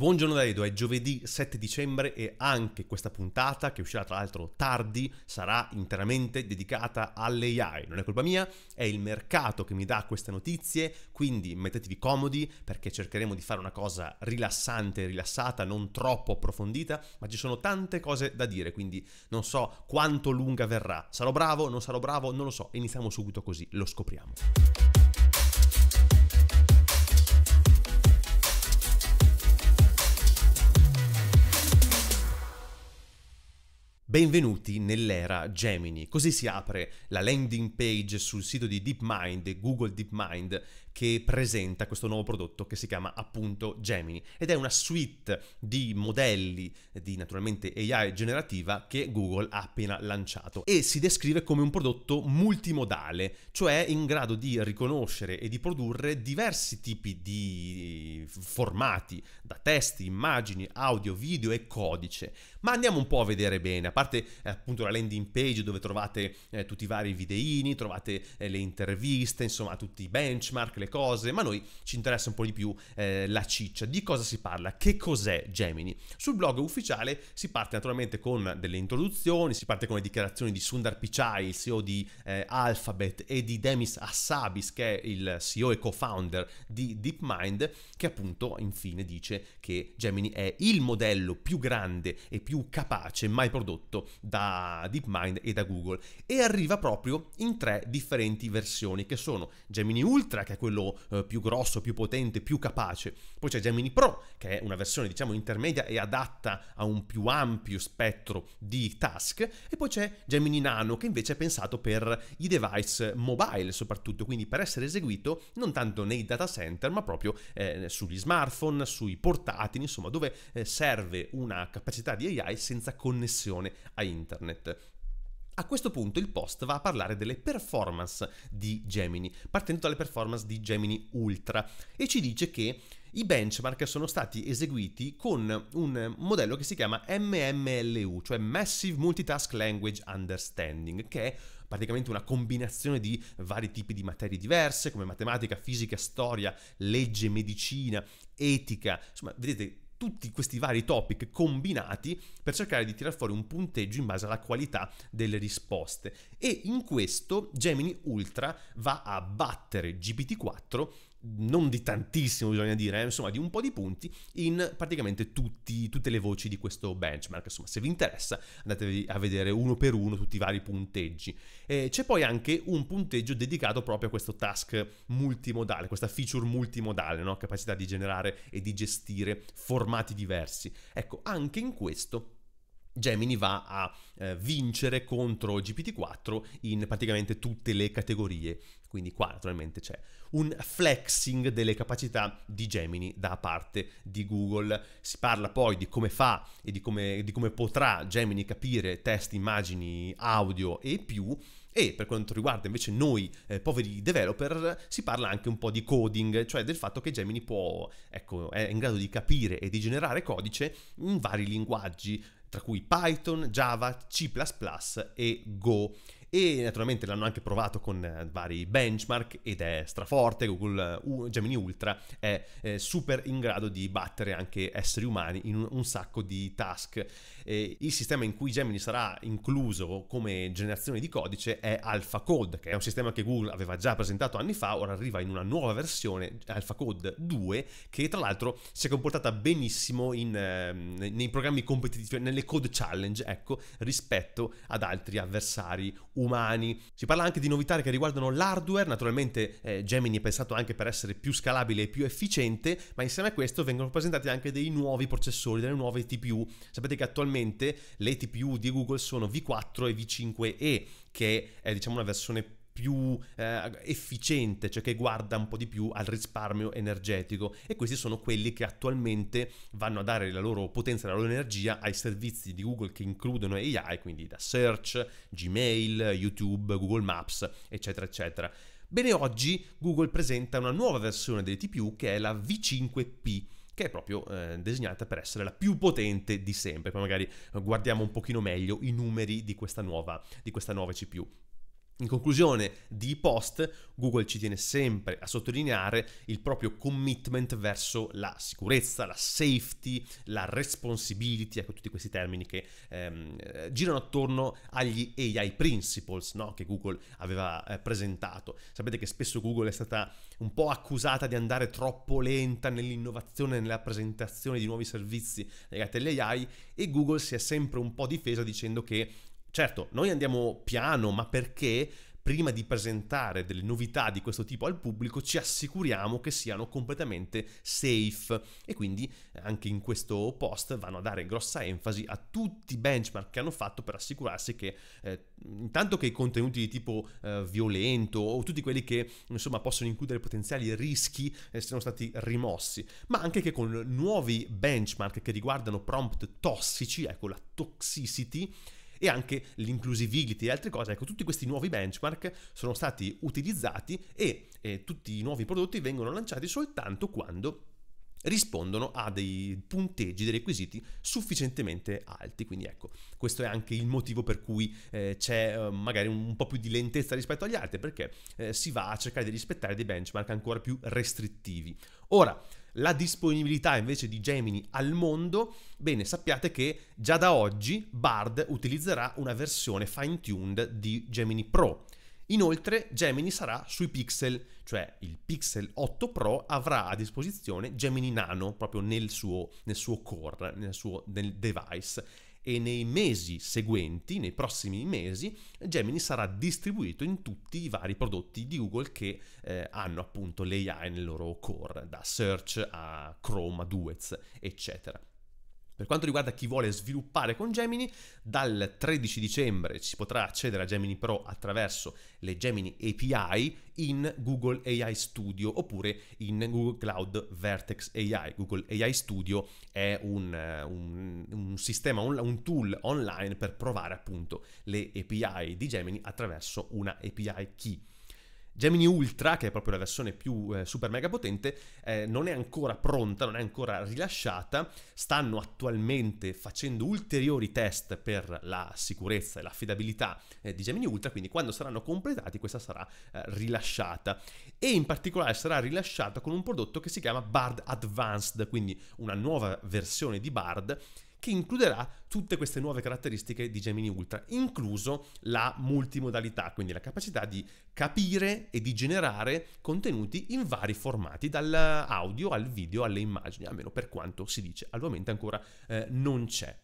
Buongiorno da Edo, è giovedì 7 dicembre e anche questa puntata, che uscirà tra l'altro tardi, sarà interamente dedicata all'AI. Non è colpa mia, è il mercato che mi dà queste notizie, quindi mettetevi comodi perché cercheremo di fare una cosa rilassante, rilassata, non troppo approfondita, ma ci sono tante cose da dire, quindi non so quanto lunga verrà. Sarò bravo, non sarò bravo, non lo so. Iniziamo subito così, lo scopriamo. Benvenuti nell'era Gemini. Così si apre la landing page sul sito di DeepMind, Google DeepMind, che presenta questo nuovo prodotto che si chiama appunto Gemini ed è una suite di modelli di naturalmente AI generativa che Google ha appena lanciato e si descrive come un prodotto multimodale, cioè in grado di riconoscere e di produrre diversi tipi di formati, da testi, immagini, audio, video e codice. Ma andiamo un po' a vedere bene, a parte appunto la landing page dove trovate eh, tutti i vari videini, trovate eh, le interviste, insomma tutti i benchmark, le cose, ma a noi ci interessa un po' di più eh, la ciccia. Di cosa si parla? Che cos'è Gemini? Sul blog ufficiale si parte naturalmente con delle introduzioni, si parte con le dichiarazioni di Sundar Pichai, il CEO di eh, Alphabet, e di Demis Hassabis, che è il CEO e co-founder di DeepMind, che appunto infine dice che Gemini è il modello più grande e più capace mai prodotto da DeepMind e da Google e arriva proprio in tre differenti versioni che sono Gemini Ultra che è quello quello eh, più grosso, più potente, più capace. Poi c'è Gemini Pro, che è una versione diciamo intermedia e adatta a un più ampio spettro di task, e poi c'è Gemini Nano, che invece è pensato per i device mobile soprattutto, quindi per essere eseguito non tanto nei data center, ma proprio eh, sugli smartphone, sui portatili, insomma, dove eh, serve una capacità di AI senza connessione a internet. A questo punto il post va a parlare delle performance di Gemini, partendo dalle performance di Gemini Ultra, e ci dice che i benchmark sono stati eseguiti con un modello che si chiama MMLU, cioè Massive Multitask Language Understanding, che è praticamente una combinazione di vari tipi di materie diverse come matematica, fisica, storia, legge, medicina, etica, insomma vedete tutti questi vari topic combinati per cercare di tirar fuori un punteggio in base alla qualità delle risposte. E in questo Gemini Ultra va a battere GPT-4 non di tantissimo bisogna dire, eh, insomma di un po' di punti in praticamente tutti, tutte le voci di questo benchmark, insomma se vi interessa andatevi a vedere uno per uno tutti i vari punteggi. Eh, c'è poi anche un punteggio dedicato proprio a questo task multimodale, questa feature multimodale, no? capacità di generare e di gestire formati diversi. Ecco, anche in questo Gemini va a eh, vincere contro GPT-4 in praticamente tutte le categorie. Quindi qua naturalmente c'è un flexing delle capacità di Gemini da parte di Google. Si parla poi di come fa e di come, di come potrà Gemini capire test, immagini, audio e più. E per quanto riguarda invece noi eh, poveri developer si parla anche un po' di coding, cioè del fatto che Gemini può, ecco, è in grado di capire e di generare codice in vari linguaggi tra cui Python, Java, C++ e Go e naturalmente l'hanno anche provato con eh, vari benchmark ed è straforte, Google eh, Gemini Ultra è eh, super in grado di battere anche esseri umani in un sacco di task eh, il sistema in cui Gemini sarà incluso come generazione di codice è Alpha Code, che è un sistema che Google aveva già presentato anni fa, ora arriva in una nuova versione, Alpha Code 2, che tra l'altro si è comportata benissimo in, eh, nei programmi competitivi, nelle code challenge, ecco, rispetto ad altri avversari umani. Si parla anche di novità che riguardano l'hardware, naturalmente eh, Gemini è pensato anche per essere più scalabile e più efficiente, ma insieme a questo vengono presentati anche dei nuovi processori, delle nuove TPU. Sapete che attualmente attualmente le TPU di Google sono V4 e V5e, che è diciamo una versione più eh, efficiente, cioè che guarda un po' di più al risparmio energetico e questi sono quelli che attualmente vanno a dare la loro potenza, la loro energia ai servizi di Google che includono AI, quindi da search, Gmail, YouTube, Google Maps, eccetera, eccetera. Bene, oggi Google presenta una nuova versione delle TPU che è la V5P che è proprio eh, disegnata per essere la più potente di sempre. Poi magari guardiamo un pochino meglio i numeri di questa nuova, di questa nuova CPU. In conclusione di post, Google ci tiene sempre a sottolineare il proprio commitment verso la sicurezza, la safety, la responsibility, ecco tutti questi termini che ehm, eh, girano attorno agli AI principles no? che Google aveva eh, presentato. Sapete che spesso Google è stata un po' accusata di andare troppo lenta nell'innovazione, nella presentazione di nuovi servizi legati all'AI e Google si è sempre un po' difesa dicendo che Certo, noi andiamo piano, ma perché prima di presentare delle novità di questo tipo al pubblico ci assicuriamo che siano completamente safe e quindi eh, anche in questo post vanno a dare grossa enfasi a tutti i benchmark che hanno fatto per assicurarsi che eh, intanto che i contenuti di tipo eh, violento o tutti quelli che insomma possono includere potenziali rischi eh, siano stati rimossi, ma anche che con nuovi benchmark che riguardano prompt tossici, ecco la toxicity, e anche l'inclusivity e altre cose. Ecco, tutti questi nuovi benchmark sono stati utilizzati e eh, tutti i nuovi prodotti vengono lanciati soltanto quando rispondono a dei punteggi, dei requisiti sufficientemente alti. Quindi ecco, questo è anche il motivo per cui eh, c'è eh, magari un, po' più di lentezza rispetto agli altri, perché eh, si va a cercare di rispettare dei benchmark ancora più restrittivi. Ora, la disponibilità invece di Gemini al mondo, bene sappiate che già da oggi Bard utilizzerà una versione fine-tuned di Gemini Pro. Inoltre Gemini sarà sui pixel, cioè il Pixel 8 Pro avrà a disposizione Gemini Nano proprio nel suo, nel suo core, nel suo nel device e nei mesi seguenti, nei prossimi mesi, Gemini sarà distribuito in tutti i vari prodotti di Google che eh, hanno appunto l'AI nel loro core, da Search a Chrome a Duets, eccetera. Per quanto riguarda chi vuole sviluppare con Gemini, dal 13 dicembre si potrà accedere a Gemini Pro attraverso le Gemini API in Google AI Studio oppure in Google Cloud Vertex AI. Google AI Studio è un, un, un sistema, un, un tool online per provare appunto le API di Gemini attraverso una API key. Gemini Ultra, che è proprio la versione più eh, super mega potente, eh, non è ancora pronta, non è ancora rilasciata, stanno attualmente facendo ulteriori test per la sicurezza e l'affidabilità eh, di Gemini Ultra, quindi quando saranno completati questa sarà eh, rilasciata e in particolare sarà rilasciata con un prodotto che si chiama Bard Advanced, quindi una nuova versione di Bard che includerà tutte queste nuove caratteristiche di Gemini Ultra, incluso la multimodalità, quindi la capacità di capire e di generare contenuti in vari formati, dall'audio al video alle immagini, almeno per quanto si dice al momento ancora eh, non c'è.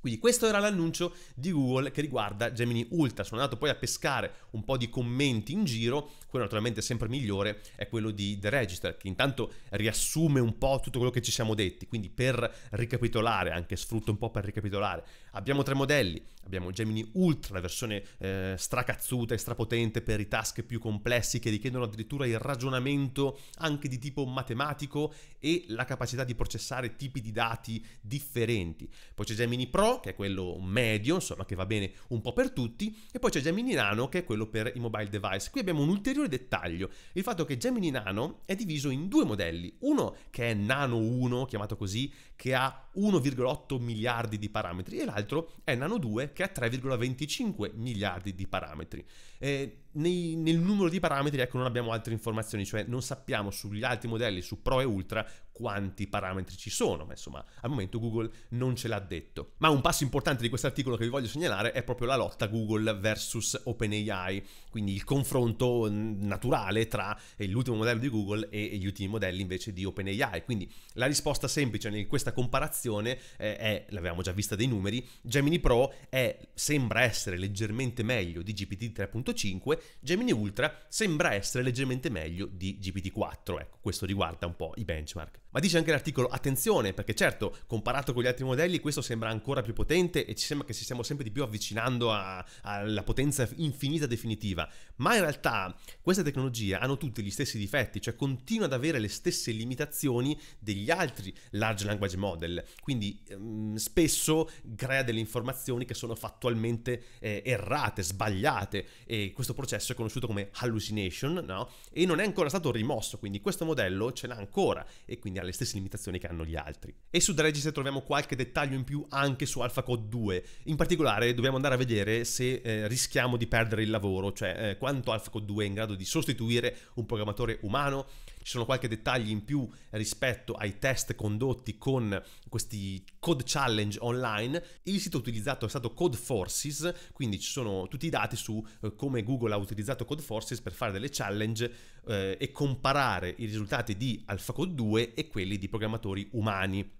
Quindi questo era l'annuncio di Google che riguarda Gemini Ultra. Sono andato poi a pescare un po' di commenti in giro, quello naturalmente sempre migliore è quello di The Register, che intanto riassume un po' tutto quello che ci siamo detti. Quindi per ricapitolare, anche sfrutto un po' per ricapitolare, abbiamo tre modelli, Abbiamo Gemini Ultra, la versione eh, stracazzuta e strapotente per i task più complessi che richiedono addirittura il ragionamento anche di tipo matematico e la capacità di processare tipi di dati differenti. Poi c'è Gemini Pro, che è quello medio, insomma, che va bene un po' per tutti, e poi c'è Gemini Nano, che è quello per i mobile device. Qui abbiamo un ulteriore dettaglio, il fatto che Gemini Nano è diviso in due modelli, uno che è Nano 1, chiamato così, che ha 1,8 miliardi di parametri e l'altro è Nano 2 che ha 3,25 miliardi di parametri. E eh, nei, nel numero di parametri ecco, non abbiamo altre informazioni, cioè non sappiamo sugli altri modelli, su Pro e Ultra, quanti parametri ci sono, ma insomma al momento Google non ce l'ha detto. Ma un passo importante di questo articolo che vi voglio segnalare è proprio la lotta Google versus OpenAI, quindi il confronto mm, naturale tra l'ultimo modello di Google e gli ultimi modelli invece di OpenAI. Quindi la risposta semplice in questa comparazione eh, è, l'avevamo già vista dei numeri, Gemini Pro è, sembra essere leggermente meglio di GPT 3.5 Gemini Ultra sembra essere leggermente meglio di GPT-4. Ecco, questo riguarda un po' i benchmark. Ma dice anche l'articolo, attenzione, perché certo, comparato con gli altri modelli, questo sembra ancora più potente e ci sembra che ci stiamo sempre di più avvicinando a, alla potenza infinita definitiva. Ma in realtà queste tecnologie hanno tutti gli stessi difetti, cioè continua ad avere le stesse limitazioni degli altri large language model. Quindi ehm, spesso crea delle informazioni che sono fattualmente eh, errate, sbagliate e questo processo è conosciuto come hallucination, no? E non è ancora stato rimosso, quindi questo modello ce l'ha ancora e quindi alla le stesse limitazioni che hanno gli altri. E su The Dregis troviamo qualche dettaglio in più anche su AlphaCode 2. In particolare dobbiamo andare a vedere se eh, rischiamo di perdere il lavoro, cioè eh, quanto AlphaCode 2 è in grado di sostituire un programmatore umano ci sono qualche dettaglio in più rispetto ai test condotti con questi code challenge online. Il sito utilizzato è stato Code Forces, quindi ci sono tutti i dati su eh, come Google ha utilizzato Code Forces per fare delle challenge eh, e comparare i risultati di AlphaCode 2 e quelli di programmatori umani.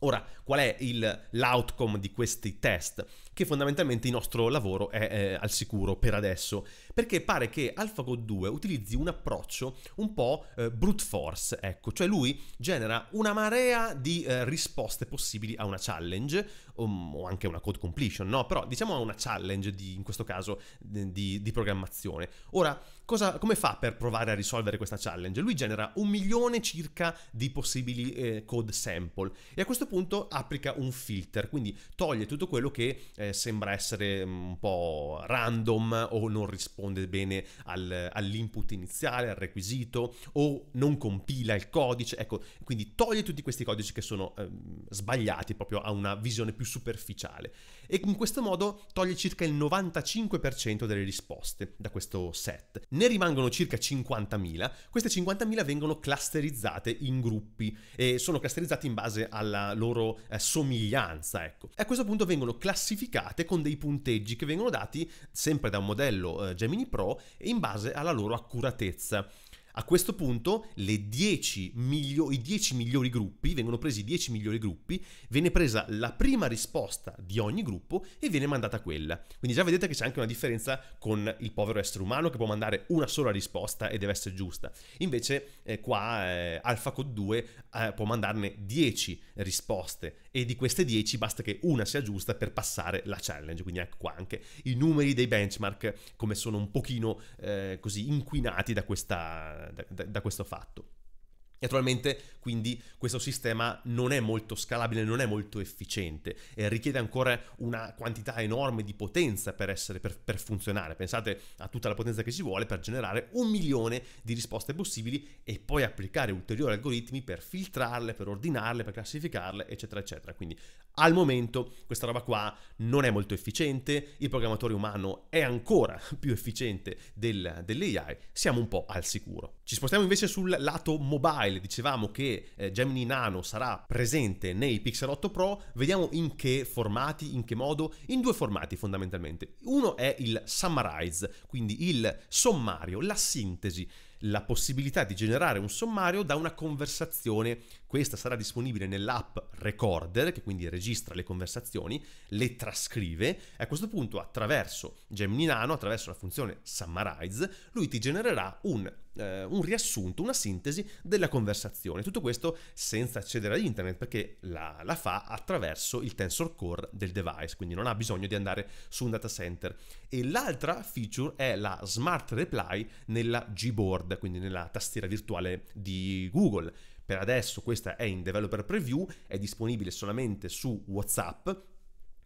Ora, qual è il, l'outcome di questi test? che fondamentalmente il nostro lavoro è eh, al sicuro per adesso, perché pare che AlphaGo 2 utilizzi un approccio un po' eh, brute force, ecco, cioè lui genera una marea di eh, risposte possibili a una challenge um, o anche una code completion, no? Però diciamo a una challenge di, in questo caso di, di programmazione. Ora, cosa, come fa per provare a risolvere questa challenge? Lui genera un milione circa di possibili eh, code sample e a questo punto applica un filter, quindi toglie tutto quello che eh, eh, sembra essere mm, un po' random o non risponde bene al, all'input iniziale, al requisito o non compila il codice. Ecco, quindi toglie tutti questi codici che sono eh, sbagliati proprio a una visione più superficiale e in questo modo toglie circa il 95% delle risposte da questo set. Ne rimangono circa 50.000. Queste 50.000 vengono clusterizzate in gruppi e sono clusterizzate in base alla loro eh, somiglianza, ecco. E a questo punto vengono classificate classificate con dei punteggi che vengono dati sempre da un modello eh, Gemini Pro in base alla loro accuratezza. A questo punto 10 milio- i 10 migliori gruppi, vengono presi i 10 migliori gruppi, viene presa la prima risposta di ogni gruppo e viene mandata quella. Quindi già vedete che c'è anche una differenza con il povero essere umano che può mandare una sola risposta e deve essere giusta. Invece eh, qua eh, AlphaCode 2 eh, può mandarne 10 risposte e di queste 10 basta che una sia giusta per passare la challenge, quindi ecco qua anche i numeri dei benchmark come sono un pochino eh, così inquinati da, questa, da, da questo fatto. Naturalmente quindi questo sistema non è molto scalabile, non è molto efficiente, e richiede ancora una quantità enorme di potenza per, essere, per, per, funzionare. Pensate a tutta la potenza che ci vuole per generare un milione di risposte possibili e poi applicare ulteriori algoritmi per filtrarle, per ordinarle, per classificarle, eccetera, eccetera. Quindi al momento questa roba qua non è molto efficiente, il programmatore umano è ancora più efficiente del, dell'AI, siamo un po' al sicuro. Ci spostiamo invece sul lato mobile mobile dicevamo che eh, Gemini Nano sarà presente nei Pixel 8 Pro, vediamo in che formati, in che modo, in due formati fondamentalmente. Uno è il summarize, quindi il sommario, la sintesi la possibilità di generare un sommario da una conversazione. Questa sarà disponibile nell'app Recorder, che quindi registra le conversazioni, le trascrive e a questo punto attraverso Gemini Nano, attraverso la funzione Summarize, lui ti genererà un, eh, un riassunto, una sintesi della conversazione. Tutto questo senza accedere ad internet perché la, la fa attraverso il Tensor Core del device, quindi non ha bisogno di andare su un data center. E l'altra feature è la Smart Reply nella Gboard quindi nella tastiera virtuale di Google. Per adesso questa è in developer preview, è disponibile solamente su WhatsApp.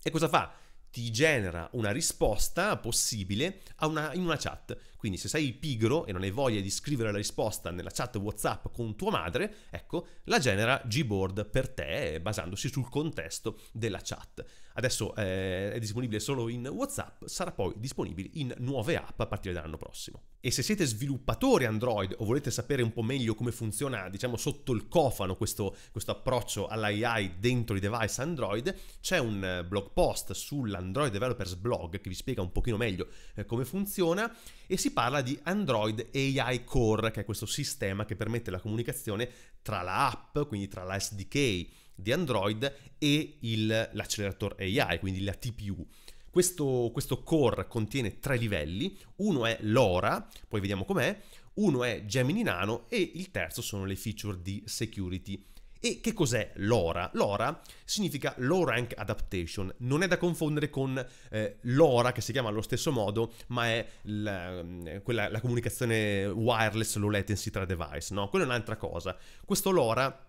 E cosa fa? ti genera una risposta possibile una, in una chat. Quindi se sei pigro e non hai voglia di scrivere la risposta nella chat WhatsApp con tua madre, ecco, la genera Gboard per te basandosi sul contesto della chat adesso eh, è disponibile solo in WhatsApp, sarà poi disponibile in nuove app a partire dall'anno prossimo. E se siete sviluppatori Android o volete sapere un po' meglio come funziona, diciamo, sotto il cofano questo, questo approccio all'AI dentro i device Android, c'è un eh, blog post sull'Android Developers Blog che vi spiega un pochino meglio eh, come funziona e si parla di Android AI Core, che è questo sistema che permette la comunicazione tra la app, quindi tra la SDK di Android e il, l'acceleratore AI, quindi la TPU. Questo, questo, core contiene tre livelli, uno è l'ora, poi vediamo com'è, uno è Gemini Nano e il terzo sono le feature di security. E che cos'è l'ora? L'ora significa low rank adaptation, non è da confondere con eh, l'ora che si chiama allo stesso modo, ma è la, mm, quella, la comunicazione wireless low latency tra device, no? Quella è un'altra cosa. Questo l'ora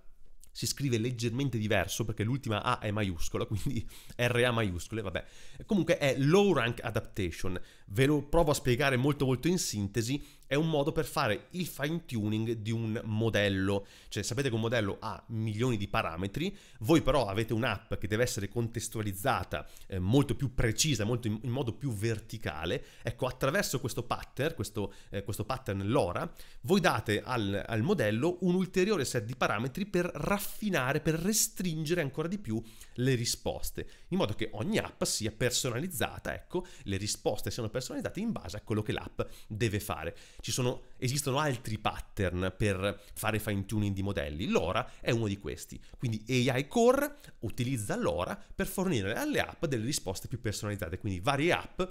si scrive leggermente diverso perché l'ultima A è maiuscola, quindi RA maiuscole, vabbè. Comunque è low rank adaptation. Ve lo provo a spiegare molto molto in sintesi è un modo per fare il fine tuning di un modello. Cioè, sapete che un modello ha milioni di parametri, voi però avete un'app che deve essere contestualizzata eh, molto più precisa, molto in, in, modo più verticale. Ecco, attraverso questo pattern, questo, eh, questo pattern LoRa, voi date al, al modello un ulteriore set di parametri per raffinare, per restringere ancora di più le risposte, in modo che ogni app sia personalizzata, ecco, le risposte siano personalizzate in base a quello che l'app deve fare sono, esistono altri pattern per fare fine tuning di modelli. L'ora è uno di questi. Quindi AI Core utilizza l'ora per fornire alle app delle risposte più personalizzate. Quindi varie app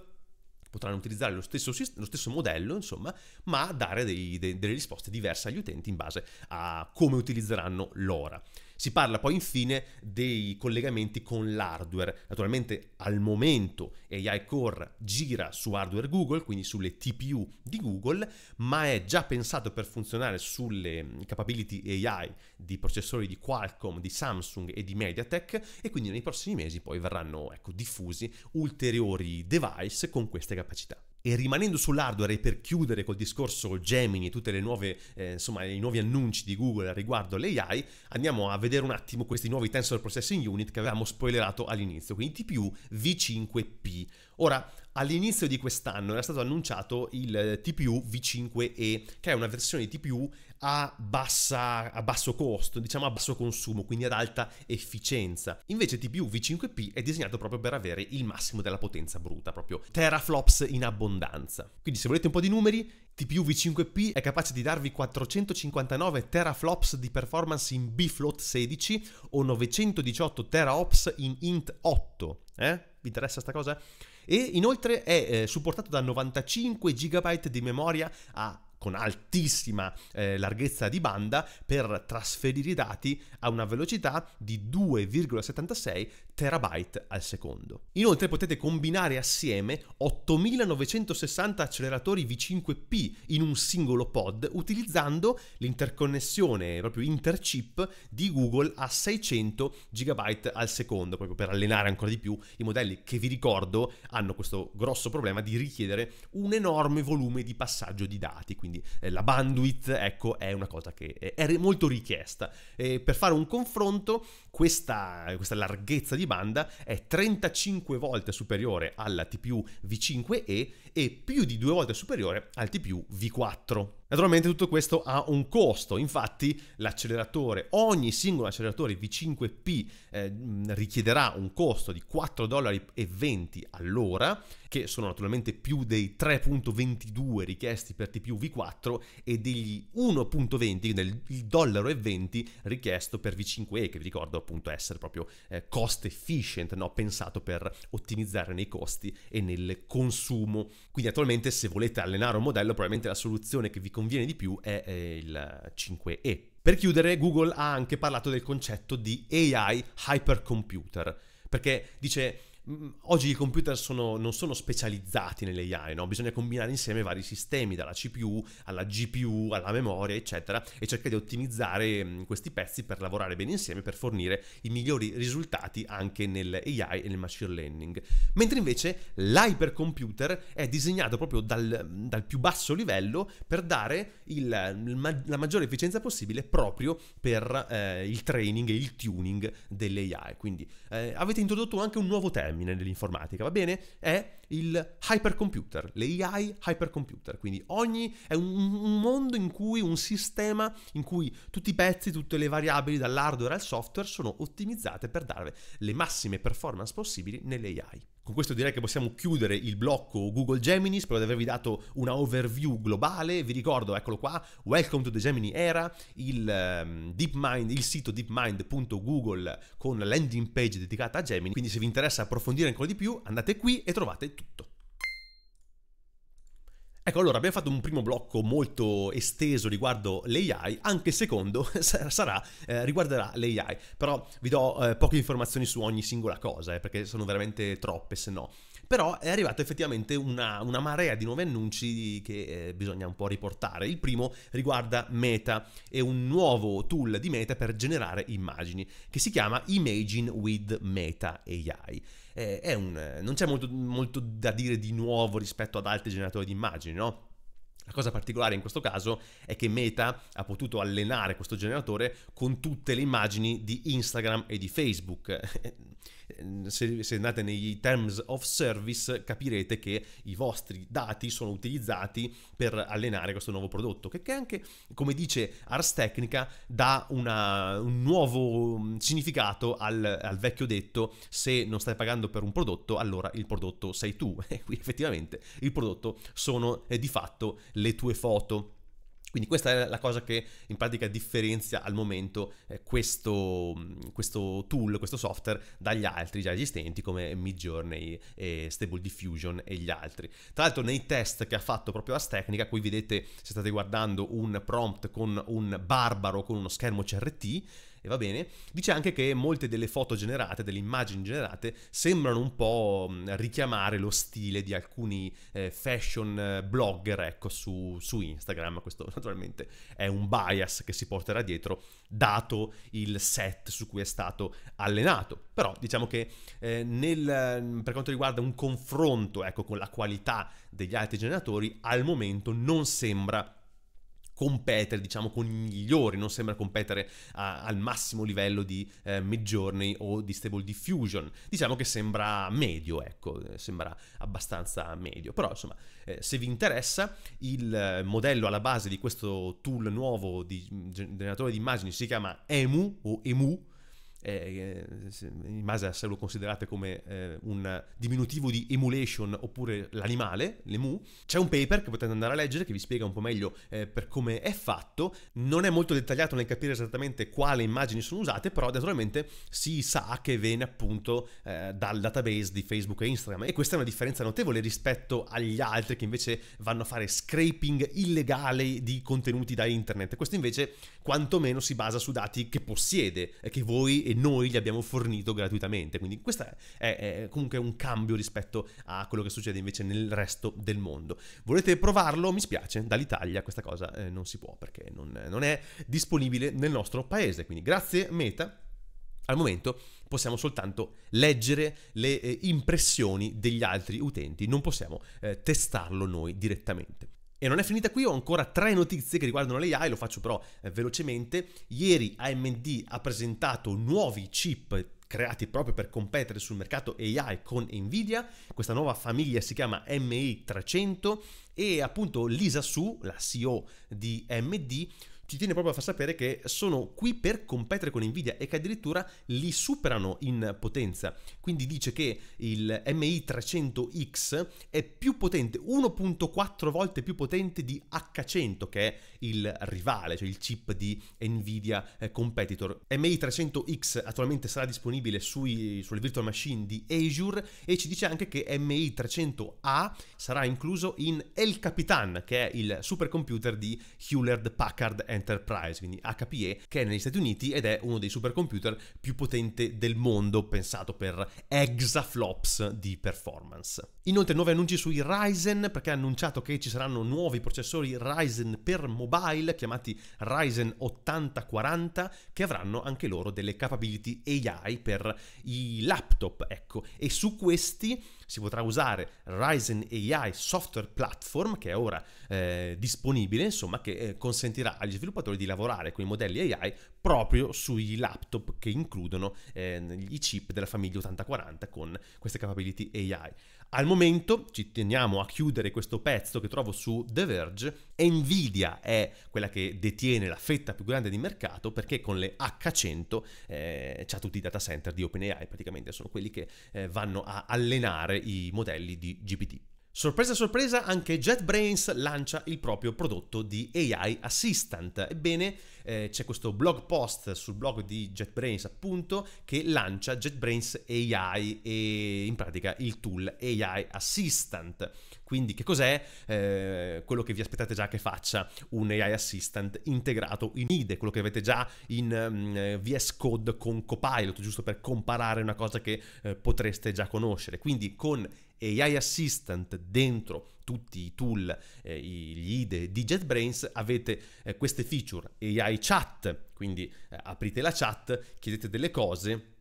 potranno utilizzare lo stesso, lo stesso modello, insomma, ma dare dei, de, delle risposte diverse agli utenti in base a come utilizzeranno l'ora. Si parla poi infine dei collegamenti con l'hardware. Naturalmente al momento AI Core gira su hardware Google, quindi sulle TPU di Google, ma è già pensato per funzionare sulle mm, capability AI di processori di Qualcomm, di Samsung e di MediaTek e quindi nei prossimi mesi poi verranno ecco, diffusi ulteriori device con queste capacità. E rimanendo sull'hardware e per chiudere col discorso Gemini e tutti eh, i nuovi annunci di Google riguardo l'AI, andiamo a vedere un attimo questi nuovi Tensor Processing Unit che avevamo spoilerato all'inizio, quindi TPU V5P. Ora, all'inizio di quest'anno era stato annunciato il TPU V5E, che è una versione di TPU a, bassa, a, basso costo, diciamo a basso consumo, quindi ad alta efficienza. Invece TPU V5P è disegnato proprio per avere il massimo della potenza bruta, proprio teraflops in abbondanza. Quindi se volete un po' di numeri, TPU V5P è capace di darvi 459 teraflops di performance in B-float 16 o 918 teraops in int 8. Eh? Vi interessa sta cosa? E inoltre è eh, supportato da 95 GB di memoria a con altissima eh, larghezza di banda per trasferire i dati a una velocità di 2,76 terabyte al secondo. Inoltre potete combinare assieme 8960 acceleratori V5P in un singolo pod utilizzando l'interconnessione proprio interchip di Google a 600 GB al secondo, proprio per allenare ancora di più i modelli che vi ricordo hanno questo grosso problema di richiedere un enorme volume di passaggio di dati, quindi quindi eh, la bandwidth ecco, è una cosa che è molto richiesta. E per fare un confronto, questa, questa larghezza di banda è 35 volte superiore alla TPU V5E e più di due volte superiore al TPU V4. Naturalmente tutto questo ha un costo, infatti l'acceleratore, ogni singolo acceleratore V5P eh, richiederà un costo di 4,20 dollari all'ora, che sono naturalmente più dei 3,22 richiesti per TPU V4 e degli 1,20, del dollaro e 20 richiesto per V5E, che vi ricordo appunto essere proprio eh, cost efficient, no? pensato per ottimizzare nei costi e nel consumo quindi attualmente se volete allenare un modello probabilmente la soluzione che vi conviene di più è eh, il 5E. Per chiudere Google ha anche parlato del concetto di AI hypercomputer, perché dice Mm, oggi i computer sono, non sono specializzati nelle AI, no? bisogna combinare insieme vari sistemi, dalla CPU alla GPU, alla memoria, eccetera, e cercare di ottimizzare mm, questi pezzi per lavorare bene insieme, per fornire i migliori risultati anche nell'AI e nel machine learning. Mentre invece l'hypercomputer è disegnato proprio dal, dal più basso livello per dare il, la maggiore efficienza possibile proprio per eh, il training e il tuning dell'AI. Quindi eh, avete introdotto anche un nuovo tema termine dell'informatica, va bene? È il hypercomputer, le AI hypercomputer, quindi ogni è un, un mondo in cui un sistema in cui tutti i pezzi, tutte le variabili dall'hardware al software sono ottimizzate per dare le massime performance possibili nelle AI. Con questo direi che possiamo chiudere il blocco Google Gemini, spero di avervi dato una overview globale, vi ricordo, eccolo qua, Welcome to the Gemini Era, il, um, DeepMind, il sito deepmind.google con landing page dedicata a Gemini, quindi se vi interessa approfondire ancora di più andate qui e trovate tutto. Ecco, allora abbiamo fatto un primo blocco molto esteso riguardo l'AI, anche il secondo sarà, eh, riguarderà l'AI, però vi do eh, poche informazioni su ogni singola cosa, eh, perché sono veramente troppe, se no però è arrivata effettivamente una, una marea di nuovi annunci che eh, bisogna un po' riportare. Il primo riguarda Meta, e un nuovo tool di Meta per generare immagini, che si chiama Imaging with Meta AI. Eh, un, non c'è molto, molto da dire di nuovo rispetto ad altri generatori di immagini, no? La cosa particolare in questo caso è che Meta ha potuto allenare questo generatore con tutte le immagini di Instagram e di Facebook. se, se andate nei terms of service capirete che i vostri dati sono utilizzati per allenare questo nuovo prodotto, che, che anche, come dice Ars Technica, dà una, un nuovo mm, significato al, al vecchio detto se non stai pagando per un prodotto, allora il prodotto sei tu. E qui effettivamente il prodotto sono eh, di fatto le tue foto. Quindi questa è la cosa che in pratica differenzia al momento eh, questo, mm, questo, tool, questo software dagli altri già esistenti come Midjourney, eh, Stable Diffusion e gli altri. Tra l'altro nei test che ha fatto proprio Astecnica, qui vedete se state guardando un prompt con un barbaro con uno schermo CRT, e va bene. Dice anche che molte delle foto generate, delle immagini generate, sembrano un po' richiamare lo stile di alcuni eh, fashion eh, blogger, ecco, su, su Instagram. Questo naturalmente è un bias che si porterà dietro, dato il set su cui è stato allenato. Però diciamo che eh, nel, per quanto riguarda un confronto ecco, con la qualità degli altri generatori, al momento non sembra competere, diciamo, con i migliori, non sembra competere a, al massimo livello di eh, Midjourney o di Stable Diffusion. Diciamo che sembra medio, ecco, eh, sembra abbastanza medio. Però, insomma, eh, se vi interessa, il eh, modello alla base di questo tool nuovo di mm, generatore di immagini si chiama EMU o EMU eh, eh in se lo considerate come eh, un diminutivo di emulation oppure l'animale, l'emu. C'è un paper che potete andare a leggere che vi spiega un po' meglio eh, per come è fatto, non è molto dettagliato nel capire esattamente quale immagini sono usate, però naturalmente si sa che viene appunto eh, dal database di Facebook e Instagram e questa è una differenza notevole rispetto agli altri che invece vanno a fare scraping illegale di contenuti da internet. Questo invece quantomeno si basa su dati che possiede, che voi e noi gli abbiamo fornito gratuitamente. Quindi questo è, è, comunque un cambio rispetto a quello che succede invece nel resto del mondo. Volete provarlo? Mi spiace, dall'Italia questa cosa eh, non si può perché non, non è disponibile nel nostro paese. Quindi grazie Meta. Al momento possiamo soltanto leggere le eh, impressioni degli altri utenti, non possiamo eh, testarlo noi direttamente. E non è finita qui, ho ancora tre notizie che riguardano l'AI, lo faccio però eh, velocemente. Ieri AMD ha presentato nuovi chip creati proprio per competere sul mercato AI con Nvidia. Questa nuova famiglia si chiama MI300 e appunto Lisa Su, la CEO di AMD, ci tiene proprio a far sapere che sono qui per competere con Nvidia e che addirittura li superano in potenza. Quindi dice che il MI300X è più potente, 1.4 volte più potente di H100 che è il rivale, cioè il chip di Nvidia eh, competitor. MI300X attualmente sarà disponibile sui, sulle virtual machine di Azure e ci dice anche che MI300A sarà incluso in El Capitan che è il supercomputer di Hewlett Packard Enterprise, quindi HPE, che è negli Stati Uniti ed è uno dei supercomputer più potenti del mondo, pensato per exaflops di performance. Inoltre nuovi annunci sui Ryzen, perché ha annunciato che ci saranno nuovi processori Ryzen per mobile, chiamati Ryzen 8040, che avranno anche loro delle capability AI per i laptop, ecco, e su questi si potrà usare Ryzen AI Software Platform che è ora eh, disponibile, insomma, che eh, consentirà agli sviluppatori di lavorare con i modelli AI proprio sui laptop che includono eh, i chip della famiglia 8040 con queste capability AI. Al momento ci teniamo a chiudere questo pezzo che trovo su The Verge. Nvidia è quella che detiene la fetta più grande di mercato perché con le H100 eh, ha tutti i data center di OpenAI, praticamente sono quelli che eh, vanno a allenare i modelli di GPT. Sorpresa sorpresa, anche JetBrains lancia il proprio prodotto di AI Assistant. Ebbene, eh, c'è questo blog post sul blog di JetBrains appunto che lancia JetBrains AI e in pratica il tool AI Assistant quindi che cos'è? Eh, quello che vi aspettate già che faccia un AI Assistant integrato in IDE, quello che avete già in um, mm, VS Code con Copilot, giusto per comparare una cosa che eh, potreste già conoscere. Quindi con AI Assistant dentro tutti i tool, eh, gli IDE di JetBrains, avete eh, queste feature AI chat, quindi eh, aprite la chat, chiedete delle cose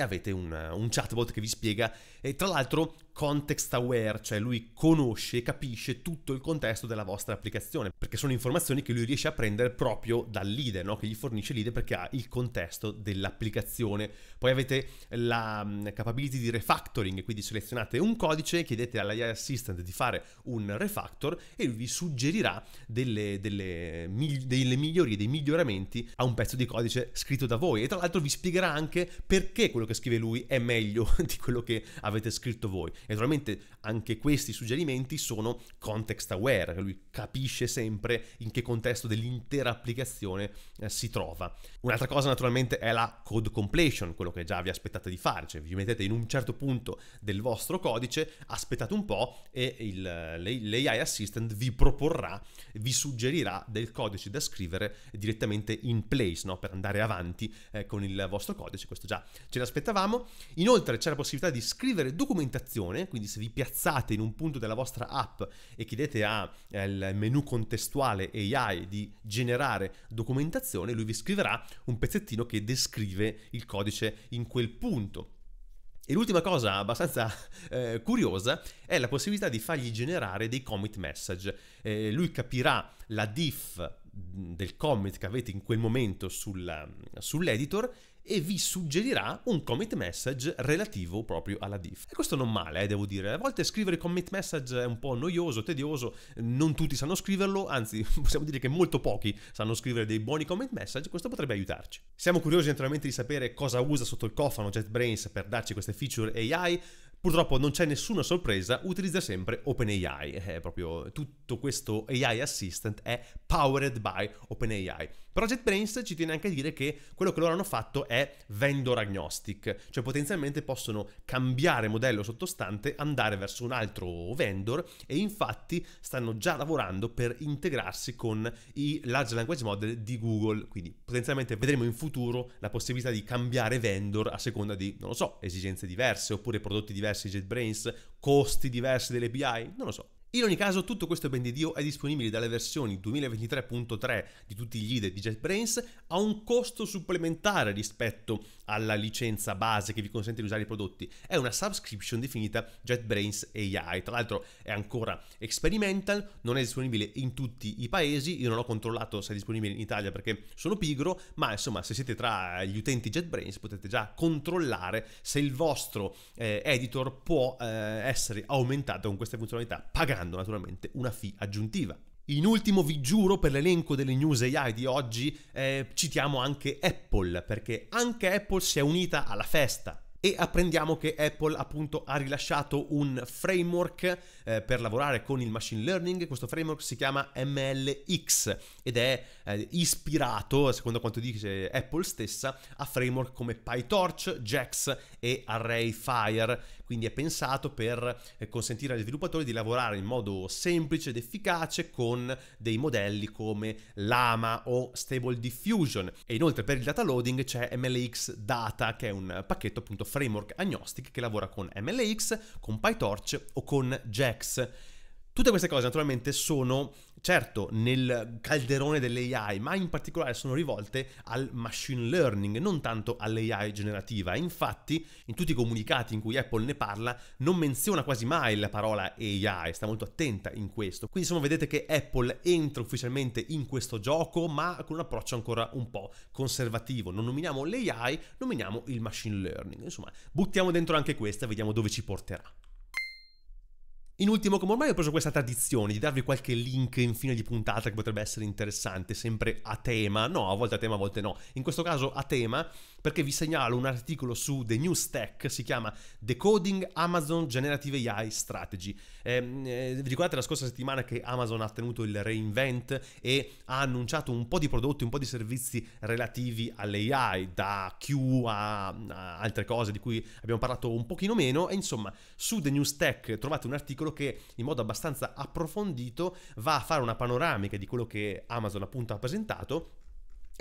e avete un, un, chatbot che vi spiega, e tra l'altro context aware, cioè lui conosce e capisce tutto il contesto della vostra applicazione, perché sono informazioni che lui riesce a prendere proprio dal leader, no? che gli fornisce leader perché ha il contesto dell'applicazione. Poi avete la um, capability di refactoring, quindi selezionate un codice, chiedete all'AI Assistant di fare un refactor e lui vi suggerirà delle, delle, migli- delle migliorie, dei miglioramenti a un pezzo di codice scritto da voi e tra l'altro vi spiegherà anche perché quello che che scrive lui è meglio di quello che avete scritto voi. Naturalmente anche questi suggerimenti sono context aware, lui capisce sempre in che contesto dell'intera applicazione eh, si trova. Un'altra cosa naturalmente è la code completion, quello che già vi aspettate di fare, cioè vi mettete in un certo punto del vostro codice, aspettate un po' e il, eh, l'AI Assistant vi proporrà, vi suggerirà del codice da scrivere direttamente in place, no? per andare avanti eh, con il vostro codice, questo già ce l'aspettate aspettavamo. Inoltre c'è la possibilità di scrivere documentazione, quindi se vi piazzate in un punto della vostra app e chiedete al eh, menu contestuale AI di generare documentazione, lui vi scriverà un pezzettino che descrive il codice in quel punto. E l'ultima cosa abbastanza eh, curiosa è la possibilità di fargli generare dei commit message. Eh, lui capirà la diff mm, del commit che avete in quel momento sulla, mm, sull'editor e vi suggerirà un commit message relativo proprio alla diff. E questo non male, eh, devo dire. A volte scrivere commit message è un po' noioso, tedioso, non tutti sanno scriverlo, anzi possiamo dire che molto pochi sanno scrivere dei buoni commit message, questo potrebbe aiutarci. Siamo curiosi naturalmente di sapere cosa usa sotto il cofano JetBrains per darci queste feature AI, Purtroppo non c'è nessuna sorpresa, utilizza sempre OpenAI, è proprio tutto questo AI Assistant è powered by OpenAI. Project Brains ci tiene anche a dire che quello che loro hanno fatto è vendor agnostic, cioè potenzialmente possono cambiare modello sottostante, andare verso un altro vendor e infatti stanno già lavorando per integrarsi con i large language model di Google, quindi potenzialmente vedremo in futuro la possibilità di cambiare vendor a seconda di, non lo so, esigenze diverse oppure prodotti diversi diversi JetBrains, costi diversi delle BI, non lo so. In ogni caso, tutto questo ben di Dio è disponibile dalle versioni 2023.3 di tutti gli IDE di JetBrains a un costo supplementare rispetto alla licenza base che vi consente di usare i prodotti, è una subscription definita JetBrains AI. Tra l'altro è ancora experimental, non è disponibile in tutti i paesi, io non ho controllato se è disponibile in Italia perché sono pigro, ma insomma se siete tra gli utenti JetBrains potete già controllare se il vostro eh, editor può eh, essere aumentato con queste funzionalità, pagando naturalmente una fee aggiuntiva. In ultimo vi giuro per l'elenco delle news AI di oggi eh, citiamo anche Apple perché anche Apple si è unita alla festa e apprendiamo che Apple appunto ha rilasciato un framework eh, per lavorare con il machine learning, questo framework si chiama MLX ed è eh, ispirato, secondo quanto dice Apple stessa, a framework come PyTorch, JAX e ArrayFire, quindi è pensato per eh, consentire agli sviluppatori di lavorare in modo semplice ed efficace con dei modelli come Lama o Stable Diffusion e inoltre per il data loading c'è MLX Data che è un pacchetto appunto framework agnostic che lavora con MLX, con PyTorch o con JAX Tutte queste cose naturalmente sono, certo, nel calderone dell'AI, ma in particolare sono rivolte al machine learning, non tanto all'AI generativa. Infatti, in tutti i comunicati in cui Apple ne parla, non menziona quasi mai la parola AI, sta molto attenta in questo. Quindi insomma vedete che Apple entra ufficialmente in questo gioco, ma con un approccio ancora un po' conservativo. Non nominiamo l'AI, nominiamo il machine learning. Insomma, buttiamo dentro anche questa, e vediamo dove ci porterà. In ultimo, come ormai ho preso questa tradizione di darvi qualche link in fine di puntata che potrebbe essere interessante, sempre a tema, no, a volte a tema, a volte no. In questo caso a tema, perché vi segnalo un articolo su The New Stack, si chiama Decoding Amazon Generative AI Strategy. Ehm, eh, eh, ricordate la scorsa settimana che Amazon ha tenuto il reinvent e ha annunciato un po' di prodotti, un po' di servizi relativi all'AI, da Q a, a altre cose di cui abbiamo parlato un pochino meno e insomma su The New Stack trovate un articolo che in modo abbastanza approfondito va a fare una panoramica di quello che Amazon appunto ha presentato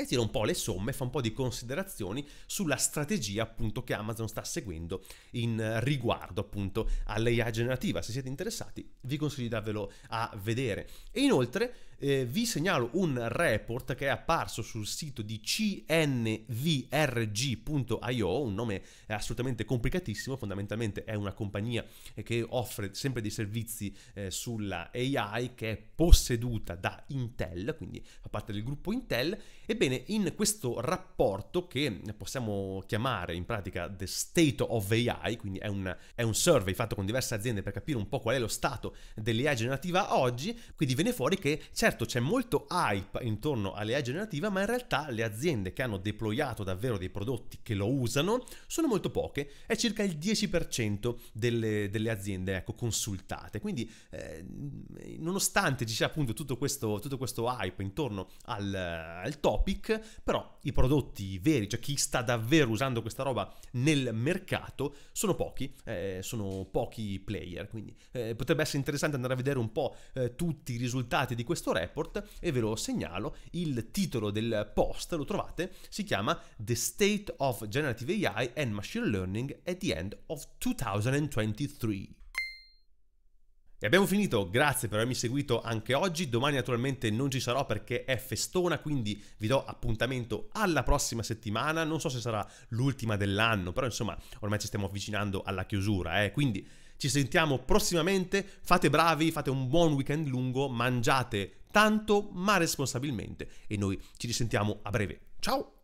e tira un po' le somme, fa un po' di considerazioni sulla strategia appunto che Amazon sta seguendo in riguardo appunto all'AI generativa. Se siete interessati vi consiglio di darvelo a vedere. E inoltre eh, vi segnalo un report che è apparso sul sito di cnvrg.io, un nome assolutamente complicatissimo, fondamentalmente è una compagnia eh, che offre sempre dei servizi eh, sulla AI che è posseduta da Intel, quindi fa parte del gruppo Intel. Ebbene, in questo rapporto che possiamo chiamare in pratica The State of AI, quindi è un, è un survey fatto con diverse aziende per capire un po' qual è lo stato dell'AI generativa oggi, quindi viene fuori che c'è Certo c'è molto hype intorno all'AI generativa, ma in realtà le aziende che hanno deployato davvero dei prodotti che lo usano sono molto poche, è circa il 10% delle, delle, aziende ecco, consultate. Quindi eh, nonostante ci sia appunto tutto questo, tutto questo hype intorno al, al topic, però i prodotti veri, cioè chi sta davvero usando questa roba nel mercato, sono pochi, eh, sono pochi player. Quindi eh, potrebbe essere interessante andare a vedere un po' eh, tutti i risultati di questo record report e ve lo segnalo, il titolo del post lo trovate, si chiama The State of Generative AI and Machine Learning at the End of 2023. E abbiamo finito, grazie per avermi seguito anche oggi, domani naturalmente non ci sarò perché è festona, quindi vi do appuntamento alla prossima settimana, non so se sarà l'ultima dell'anno, però insomma ormai ci stiamo avvicinando alla chiusura, eh? quindi ci sentiamo prossimamente, fate bravi, fate un buon weekend lungo, mangiate tanto ma responsabilmente e noi ci risentiamo a breve. Ciao!